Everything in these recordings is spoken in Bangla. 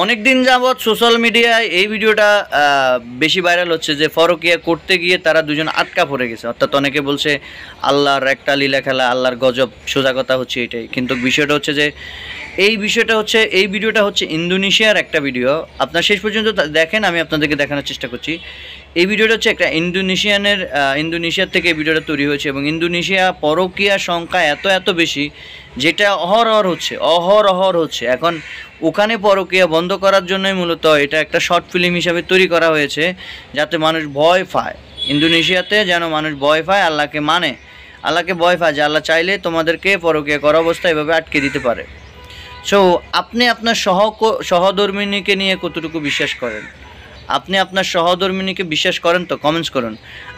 অনেক দিন যাবৎ সোশ্যাল মিডিয়ায় এই ভিডিওটা বেশি ভাইরাল হচ্ছে যে ফরকিয়া করতে গিয়ে তারা দুজন আটকা পড়ে গেছে অর্থাৎ অনেকে বলছে আল্লাহর একটা লীলা খেলা আল্লাহর গজব সোজা কথা হচ্ছে এটাই কিন্তু বিষয়টা হচ্ছে যে এই বিষয়টা হচ্ছে এই ভিডিওটা হচ্ছে ইন্দোনেশিয়ার একটা ভিডিও আপনার শেষ পর্যন্ত দেখেন আমি আপনাদেরকে দেখানোর চেষ্টা করছি এই ভিডিওটা হচ্ছে একটা ইন্দোনেশিয়ানের ইন্দোনেশিয়ার থেকে এই ভিডিওটা তৈরি হয়েছে এবং ইন্দোনেশিয়া পরকিয়া সংখ্যা এত এত বেশি যেটা অহরহর হচ্ছে অহরহর হচ্ছে এখন ওখানে পরকিয়া বন্ধ করার জন্যই মূলত এটা একটা শর্ট ফিল্ম হিসাবে তৈরি করা হয়েছে যাতে মানুষ ভয় পায় ইন্দোনেশিয়াতে যেন মানুষ ভয় পায় আল্লাহকে মানে আল্লাহকে ভয় পায় যে আল্লাহ চাইলে তোমাদেরকে পরকিয়া করা অবস্থা এভাবে আটকে দিতে পারে সো আপনি আপনার সহ সহধর্মিনীকে নিয়ে কতটুকু বিশ্বাস করেন আপনি আপনার সহধর্মিনীকে বিশ্বাস করেন তো কমেন্টস করুন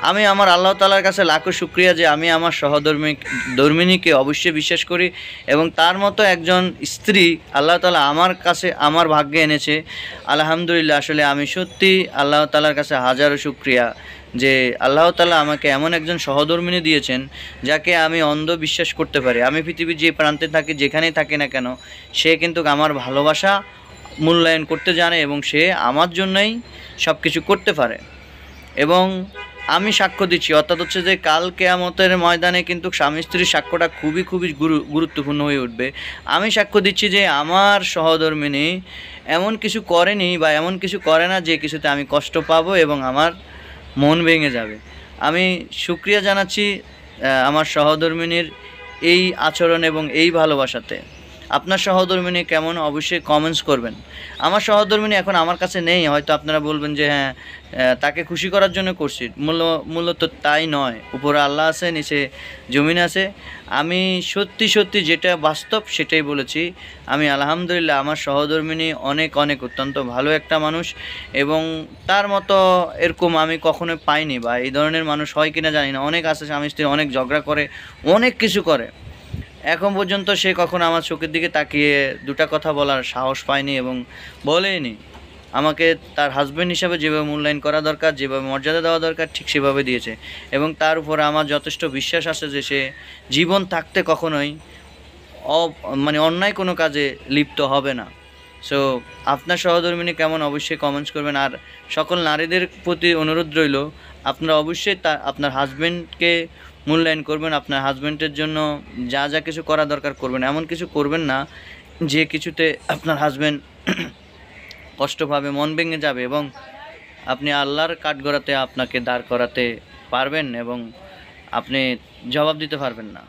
আমি আমার আল্লাহ তালার কাছে লাখো শুক্রিয়া যে আমি আমার সহধর্মী ধর্মিনীকে অবশ্যই বিশ্বাস করি এবং তার মতো একজন স্ত্রী আল্লাহ তালা আমার কাছে আমার ভাগ্যে এনেছে আলহামদুলিল্লাহ আসলে আমি সত্যি আল্লাহ তালার কাছে হাজারো শুক্রিয়া যে আল্লাহ তালা আমাকে এমন একজন সহধর্মিনী দিয়েছেন যাকে আমি অন্ধ বিশ্বাস করতে পারি আমি পৃথিবীর যে প্রান্তে থাকি যেখানেই থাকি না কেন সে কিন্তু আমার ভালোবাসা মূল্যায়ন করতে জানে এবং সে আমার জন্যই সব কিছু করতে পারে এবং আমি সাক্ষ্য দিচ্ছি অর্থাৎ হচ্ছে যে কাল কেয়ামতের ময়দানে কিন্তু স্বামী স্ত্রীর সাক্ষ্যটা খুবই খুবই গুরুত্বপূর্ণ হয়ে উঠবে আমি সাক্ষ্য দিচ্ছি যে আমার সহধর্মিনী এমন কিছু করেনি বা এমন কিছু করে না যে কিছুতে আমি কষ্ট পাবো এবং আমার মন ভেঙে যাবে আমি সুক্রিয়া জানাচ্ছি আমার সহধর্মিনীর এই আচরণ এবং এই ভালোবাসাতে আপনার সহধর্মিনী কেমন অবশ্যই কমেন্টস করবেন আমার সহধর্মিনী এখন আমার কাছে নেই হয়তো আপনারা বলবেন যে হ্যাঁ তাকে খুশি করার জন্য করছি মূল মূলত তাই নয় উপরে আল্লাহ আছে নিচে জমিন আছে আমি সত্যি সত্যি যেটা বাস্তব সেটাই বলেছি আমি আলহামদুলিল্লাহ আমার সহধর্মিনী অনেক অনেক অত্যন্ত ভালো একটা মানুষ এবং তার মতো এরকম আমি কখনো পাইনি বা এই ধরনের মানুষ হয় কিনা জানি না অনেক আছে স্বামী স্ত্রী অনেক ঝগড়া করে অনেক কিছু করে এখন পর্যন্ত সে কখনো আমার চোখের দিকে তাকিয়ে দুটা কথা বলার সাহস পায়নি এবং বলেনি আমাকে তার হাজব্যান্ড হিসাবে যেভাবে মূল্যায়ন করা দরকার যেভাবে মর্যাদা দেওয়া দরকার ঠিক সেভাবে দিয়েছে এবং তার উপরে আমার যথেষ্ট বিশ্বাস আছে যে সে জীবন থাকতে কখনোই অ মানে অন্যায় কোনো কাজে লিপ্ত হবে না সো আপনার সহধর্মিনী কেমন অবশ্যই কমেন্টস করবেন আর সকল নারীদের প্রতি অনুরোধ রইল আপনারা অবশ্যই তা আপনার হাজব্যান্ডকে মূল্যায়ন করবেন আপনার হাজব্যান্ডের জন্য যা যা কিছু করা দরকার করবেন এমন কিছু করবেন না যে কিছুতে আপনার হাজব্যান্ড কষ্টভাবে মন ভেঙে যাবে এবং আপনি আল্লাহর কাঠগড়াতে আপনাকে দাঁড় করাতে পারবেন এবং আপনি জবাব দিতে পারবেন না